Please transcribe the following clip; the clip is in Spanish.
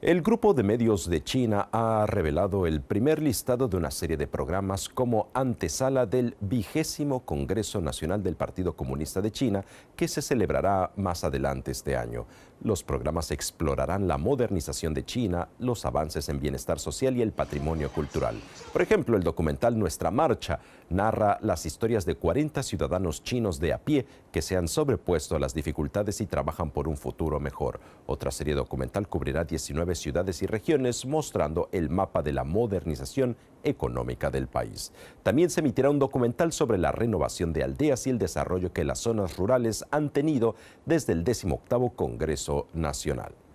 El grupo de medios de China ha revelado el primer listado de una serie de programas como antesala del vigésimo Congreso Nacional del Partido Comunista de China, que se celebrará más adelante este año. Los programas explorarán la modernización de China, los avances en bienestar social y el patrimonio cultural. Por ejemplo, el documental Nuestra Marcha narra las historias de 40 ciudadanos chinos de a pie que se han sobrepuesto a las dificultades y trabajan por un futuro mejor. Otra serie documental cubrirá 19 ciudades y regiones mostrando el mapa de la modernización económica del país. También se emitirá un documental sobre la renovación de aldeas y el desarrollo que las zonas rurales han tenido desde el 18 Congreso Nacional.